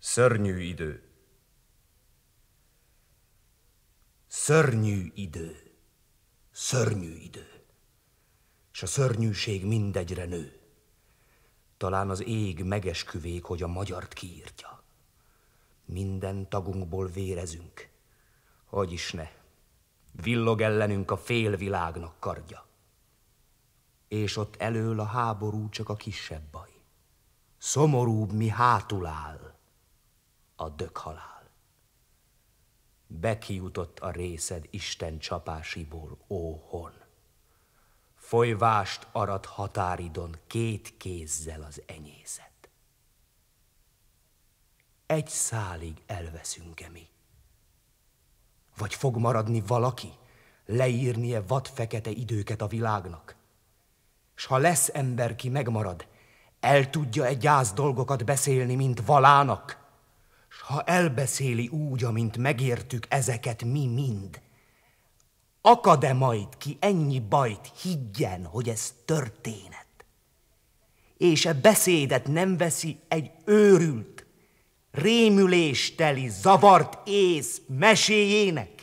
Szörnyű idő. Szörnyű idő. Szörnyű idő. És a szörnyűség mindegyre nő. Talán az ég megesküvék, hogy a magyart kiírtja. Minden tagunkból vérezünk. Hogy is ne. Villog ellenünk a félvilágnak kardja. És ott elől a háború csak a kisebb baj. Szomorúbb mi hátul áll a döghalál. Bekijutott a részed Isten csapásiból, ó hon. Folyvást arat határidon két kézzel az enyészet. Egy szálig elveszünk-e mi? Vagy fog maradni valaki, leírnie vad-fekete időket a világnak? S ha lesz ember, ki megmarad, el tudja egy gyász dolgokat beszélni, mint valának? ha elbeszéli úgy, amint megértük ezeket mi mind, akad-e majd ki ennyi bajt, higgyen, hogy ez történet? És e beszédet nem veszi egy őrült, rémülésteli, zavart ész meséjének?